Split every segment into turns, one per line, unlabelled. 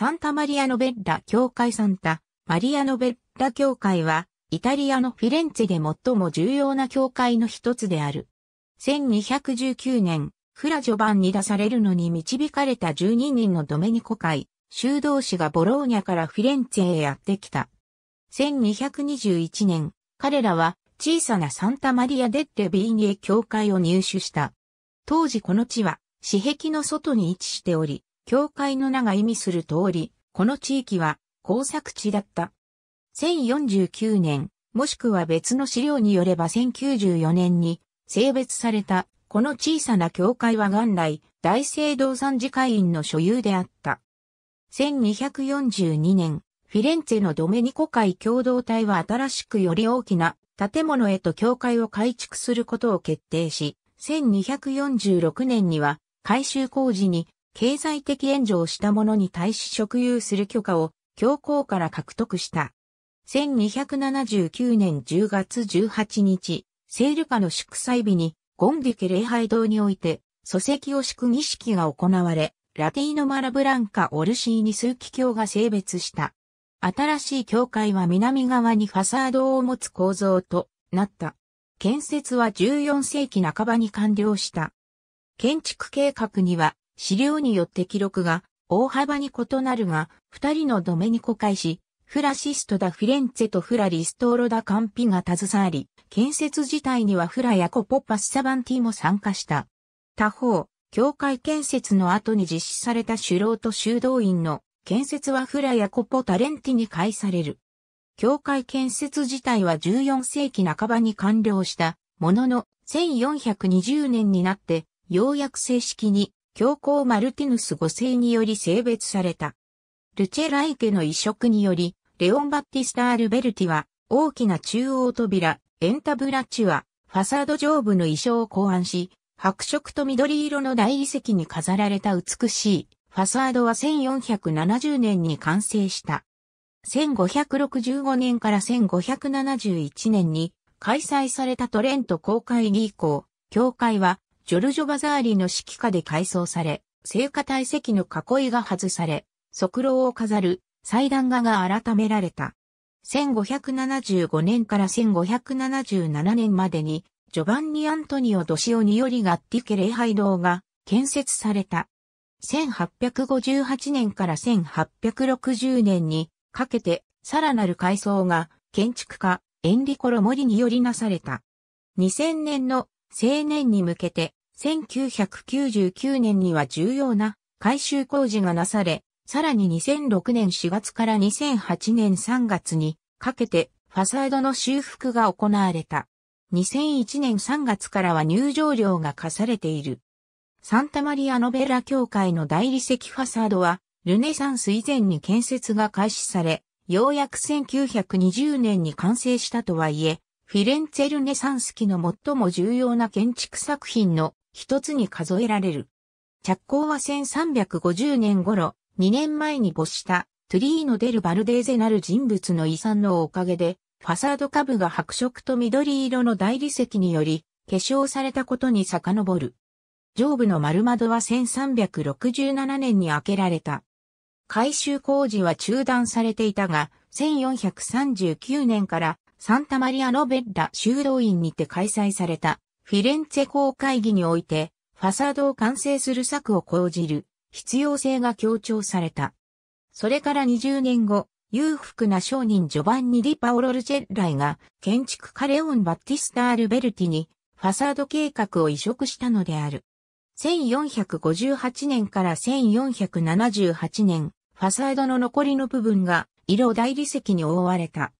サンタマリアノベッラ教会サンタ、マリアノベッラ教会は、イタリアのフィレンツェで最も重要な教会の一つである。1219年、フラジョバンに出されるのに導かれた12人のドメニコ会、修道士がボローニャからフィレンツェへやってきた。1221年、彼らは小さなサンタマリア・デッレ・ビーニエ教会を入手した。当時この地は、市壁の外に位置しており、教会の名が意味する通り、この地域は工作地だった。1049年、もしくは別の資料によれば1094年に性別されたこの小さな教会は元来大聖堂参事会員の所有であった。1242年、フィレンツェのドメニコ会共同体は新しくより大きな建物へと教会を改築することを決定し、1246年には改修工事に経済的援助をした者に対し職有する許可を教皇から獲得した。1279年10月18日、セール家の祝祭日に、ゴンディケ礼拝堂において、祖籍を祝く儀式が行われ、ラティーノ・マラブランカ・オルシーニーキ教が性別した。新しい教会は南側にファサードを持つ構造となった。建設は14世紀半ばに完了した。建築計画には資料によって記録が大幅に異なるが、二人のドメニコ会士、フラシスト・ダ・フィレンツェとフラ・リストーロ・ダ・カンピが携わり、建設自体にはフラ・ヤコポ・パス・サバンティも参加した。他方、教会建設の後に実施された首労と修道院の建設はフラ・ヤコポ・タレンティに返される。教会建設自体は14世紀半ばに完了したものの、1420年になって、ようやく正式に教皇マルティヌス5世により性別された。ルチェライ家の移植により、レオン・バッティスタ・アルベルティは、大きな中央扉、エンタブラッチは、ファサード上部の衣装を考案し、白色と緑色の大理石に飾られた美しい、ファサードは1470年に完成した。1565年から1571年に開催されたトレント公会議以降、教会はジョルジョ・バザーリの指揮下で改装され、聖火体積の囲いが外され、側廊を飾る祭壇画が改められた。1575年から1577年までに、ジョバンニ・アントニオ・ドシオによりガッティ家礼拝堂が建設された。1858年から1860年にかけて、さらなる改装が建築家エンリコ・ロモリによりなされた。2000年の青年に向けて1999年には重要な改修工事がなされ、さらに2006年4月から2008年3月にかけてファサードの修復が行われた。2001年3月からは入場料が課されている。サンタマリアノベラ教会の大理石ファサードは、ルネサンス以前に建設が開始され、ようやく1920年に完成したとはいえ、フィレンツェルネサンス期の最も重要な建築作品の一つに数えられる。着工は1350年頃、2年前に没したトゥリーノ・デル・バルデーゼなる人物の遺産のおかげで、ファサード下部が白色と緑色の大理石により、化粧されたことに遡る。上部の丸窓は1367年に開けられた。改修工事は中断されていたが、1439年からサンタマリア・ロベッラ修道院にて開催されたフィレンツェ公会議において、ファサードを完成する策を講じる必要性が強調された。それから20年後、裕福な商人ジョバンニ・ディ・パオロ・ルジェッライが建築家レオン・バッティスタ・アルベルティにファサード計画を移植したのである。1458年から1478年、ファサードの残りの部分が色大理石に覆われた。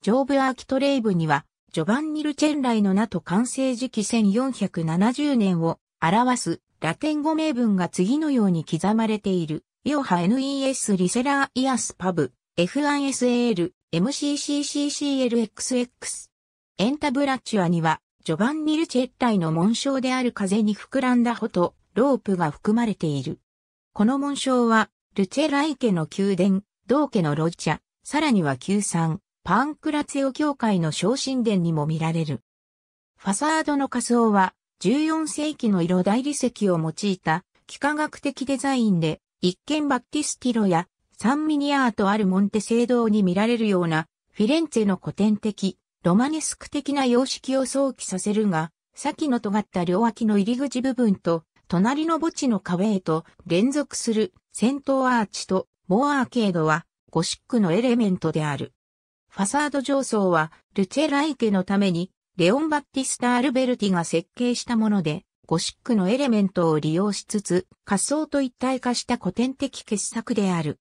上部アーキトレイブにはジョバンニ・ルチェンライの名と完成時期1470年を表すラテン語名文が次のように刻まれている。イオハ NES リセラーイアスパブ F1SAL MCCCCLXX エンタブラッチュアにはジョバンニ・ルチェッライの紋章である風に膨らんだ穂とロープが含まれている。この紋章はルチェライ家の宮殿、同家のロッチャ、さらには宮産、パンクラツェオ教会の昇進殿にも見られる。ファサードの仮想は14世紀の色大理石を用いた幾何学的デザインで一見バッティスティロやサンミニアートあるモンテ聖堂に見られるようなフィレンツェの古典的、ロマネスク的な様式を想起させるが、先の尖った両脇の入り口部分と、隣の墓地の壁へと連続する先頭アーチとモアアーケードはゴシックのエレメントである。ファサード上層は、ルチェライ家のために、レオン・バッティスタ・アルベルティが設計したもので、ゴシックのエレメントを利用しつつ、仮想と一体化した古典的傑作である。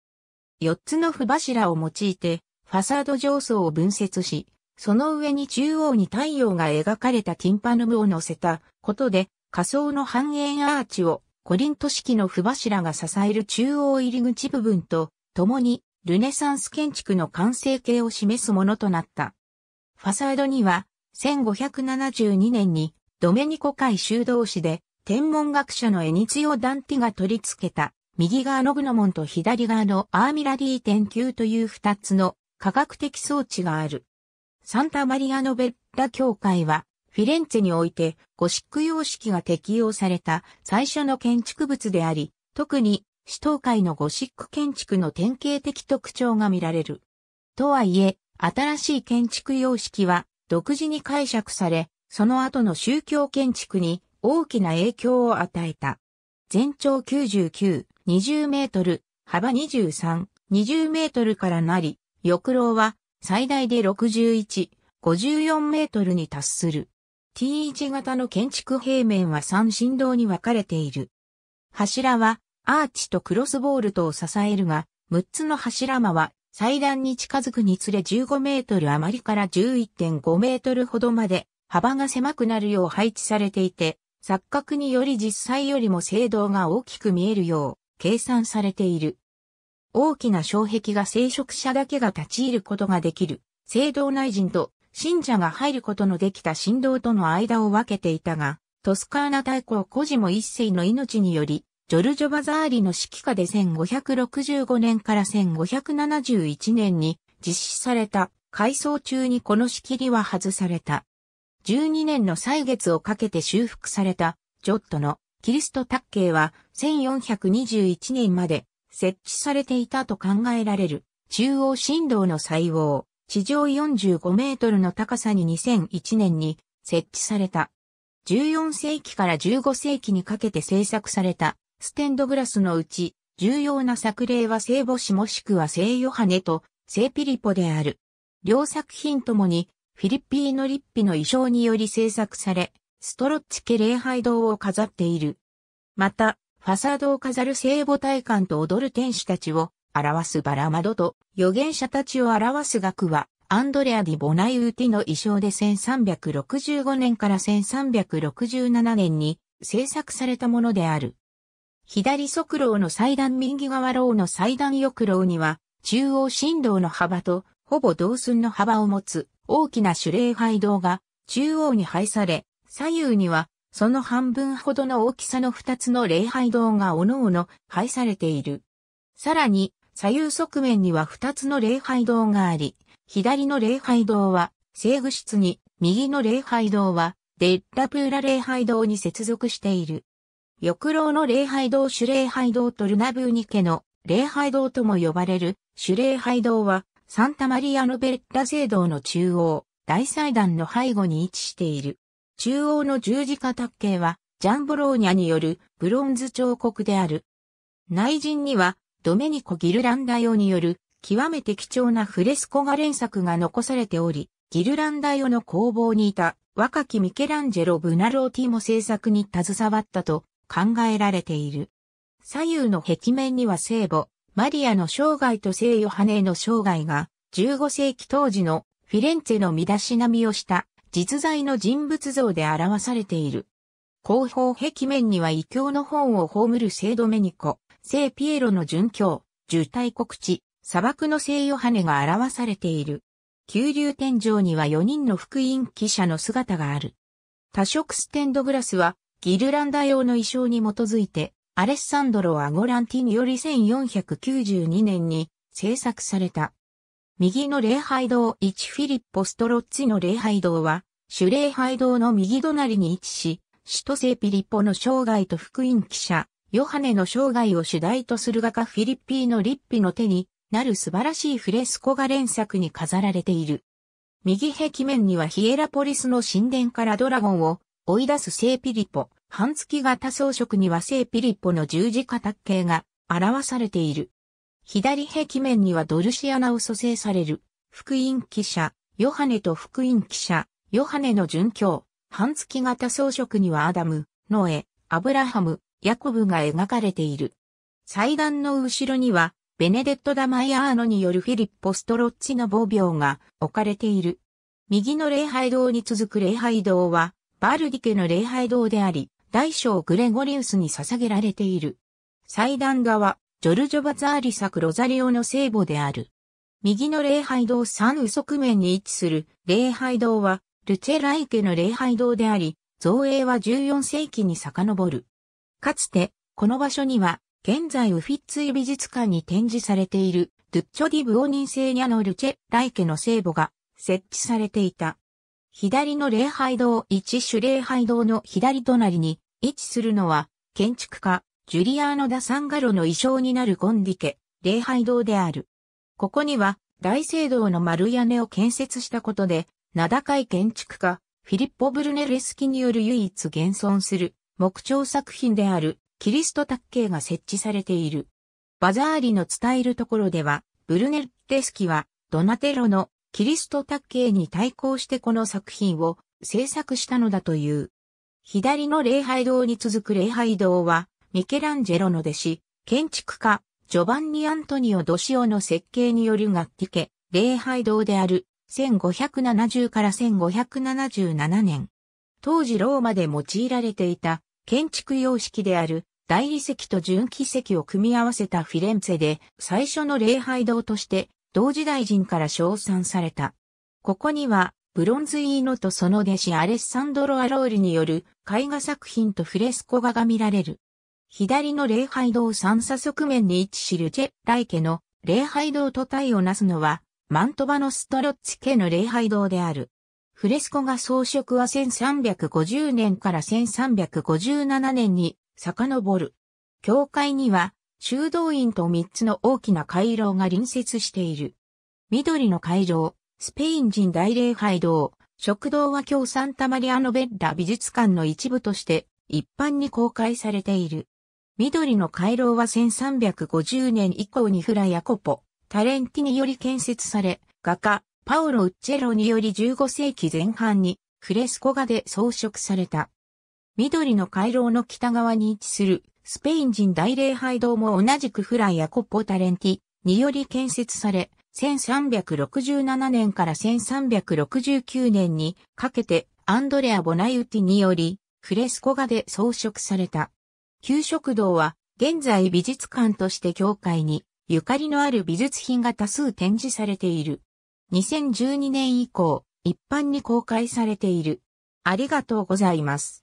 4つの符柱を用いて、ファサード上層を分節し、その上に中央に太陽が描かれたティンパヌムを乗せたことで、仮想の半円アーチをコリント式の符柱が支える中央入り口部分と、共にルネサンス建築の完成形を示すものとなった。ファサードには、1572年にドメニコ海修道士で天文学者のエニツヨ・ダンティが取り付けた右側のグノモンと左側のアーミラリー点球という二つの科学的装置がある。サンタマリアノベッラ教会はフィレンツェにおいてゴシック様式が適用された最初の建築物であり、特に市東海のゴシック建築の典型的特徴が見られる。とはいえ、新しい建築様式は独自に解釈され、その後の宗教建築に大きな影響を与えた。全長99、20メートル、幅23、20メートルからなり、翼楼は最大で61、54メートルに達する。T1 型の建築平面は三振動に分かれている。柱はアーチとクロスボールトを支えるが、6つの柱間は祭壇に近づくにつれ15メートル余りから11.5メートルほどまで幅が狭くなるよう配置されていて、錯覚により実際よりも聖堂が大きく見えるよう計算されている。大きな障壁が聖職者だけが立ち入ることができる、聖堂内人と信者が入ることのできた神道との間を分けていたが、トスカーナ大公孤児も一世の命により、ジョルジョ・バザーリの指揮下で1565年から1571年に実施された改装中にこの仕切りは外された。12年の歳月をかけて修復されたジョットのキリスト卓形は1421年まで設置されていたと考えられる中央振動の細胞地上45メートルの高さに2001年に設置された。14世紀から15世紀にかけて制作されたステンドグラスのうち、重要な作例は聖母子もしくは聖ヨハネと聖ピリポである。両作品ともに、フィリピーノ・リッピの衣装により制作され、ストロッチ家礼拝堂を飾っている。また、ファサードを飾る聖母体感と踊る天使たちを表すバラ窓と預言者たちを表す額は、アンドレア・ディ・ボナイウティの衣装で1365年から1367年に制作されたものである。左側廊の祭壇右側廊の祭壇翼廊には、中央振動の幅と、ほぼ同寸の幅を持つ、大きな主礼拝堂が、中央に配され、左右には、その半分ほどの大きさの二つの礼拝堂が各々配されている。さらに、左右側面には二つの礼拝堂があり、左の礼拝堂は、西具室に、右の礼拝堂は、デッラプーラ礼拝堂に接続している。翼老の礼拝堂主礼拝堂とルナブーニ家の礼拝堂とも呼ばれる主礼拝堂はサンタマリアのベッラ聖堂の中央、大祭壇の背後に位置している。中央の十字架卓形はジャンボローニャによるブロンズ彫刻である。内陣にはドメニコ・ギルランダ用による極めて貴重なフレスコ画連作が残されており、ギルランダ用の工房にいた若きミケランジェロ・ブナローティも制作に携わったと考えられている。左右の壁面には聖母、マリアの生涯と聖ヨハネの生涯が、15世紀当時のフィレンツェの身だしなみをした実在の人物像で表されている。後方壁面には異教の本を葬る聖ドメニコ、聖ピエロの殉教、受胎告知、砂漠の聖ヨハネが表されている。急流天井には4人の福音記者の姿がある。多色ステンドグラスはギルランダ用の衣装に基づいて、アレッサンドロ・アゴランティにより1492年に制作された。右の礼拝堂1フィリッポ・ストロッチの礼拝堂は、主礼拝堂の右隣に位置し、首都聖ピリッポの生涯と福音記者、ヨハネの生涯を主題とする画家フィリッピーのリッピの手になる素晴らしいフレスコが連作に飾られている。右壁面にはヒエラポリスの神殿からドラゴンを追い出す聖ピリポ、半月型装飾には聖ピリポの十字架卓形が表されている。左壁面にはドルシアナを蘇生される、福音記者、ヨハネと福音記者、ヨハネの殉教、半月型装飾にはアダム、ノエ、アブラハム、ヤコブが描かれている。祭壇の後ろには、ベネデット・ダマイアーノによるフィリッポ・ストロッチの防病が置かれている。右の礼拝堂に続く礼拝堂は、バルディ家の礼拝堂であり、大小グレゴリウスに捧げられている。祭壇画は、ジョルジョ・バザーリ作ロザリオの聖母である。右の礼拝堂三右側面に位置する礼拝堂は、ルチェライ家の礼拝堂であり、造営は14世紀に遡る。かつて、この場所には、現在ウフィッツイ美術館に展示されている、ドゥッチョ・ディ・ブオニンセーニャのルチェ・ライ家の聖母が設置されていた。左の礼拝堂一種礼拝堂の左隣に位置するのは、建築家、ジュリアーノ・ダ・サンガロの衣装になるゴンディ家、礼拝堂である。ここには、大聖堂の丸屋根を建設したことで、名高い建築家、フィリッポ・ブルネレスキによる唯一現存する木彫作品であるキリスト卓形が設置されている。バザーリの伝えるところでは、ブルネレスキはドナテロのキリスト卓系に対抗してこの作品を制作したのだという。左の礼拝堂に続く礼拝堂は、ミケランジェロの弟子、建築家、ジョバンニ・アントニオ・ドシオの設計による楽器家、礼拝堂である、1570から1577年。当時ローマで用いられていた建築様式である大理石と純奇石を組み合わせたフィレンツェで最初の礼拝堂として同時代人から称賛された。ここには、ブロンズイーノとその弟子アレッサンドロ・アローリによる絵画作品とフレスコ画が見られる。左の礼拝堂三叉側面に位置するジェ・ライ家の礼拝堂と体をなすのは、マントバのストロッチ家の礼拝堂である。フレスコ画装飾は1350年から1357年に遡る。教会には修道院と三つの大きな回廊が隣接している。緑の回廊、スペイン人大礼拝堂、食堂は共産タマリアノベッラ美術館の一部として一般に公開されている。緑の回廊は1350年以降にフラヤコポ、タレンティにより建設され、画家、パオロ・ウッチェロにより15世紀前半にフレスコ画で装飾された。緑の回廊の北側に位置するスペイン人大礼拝堂も同じくフライアコッポタレンティにより建設され、1367年から1369年にかけてアンドレア・ボナユティによりフレスコ画で装飾された。旧食堂は現在美術館として教会にゆかりのある美術品が多数展示されている。2012年以降、一般に公開されている。ありがとうございます。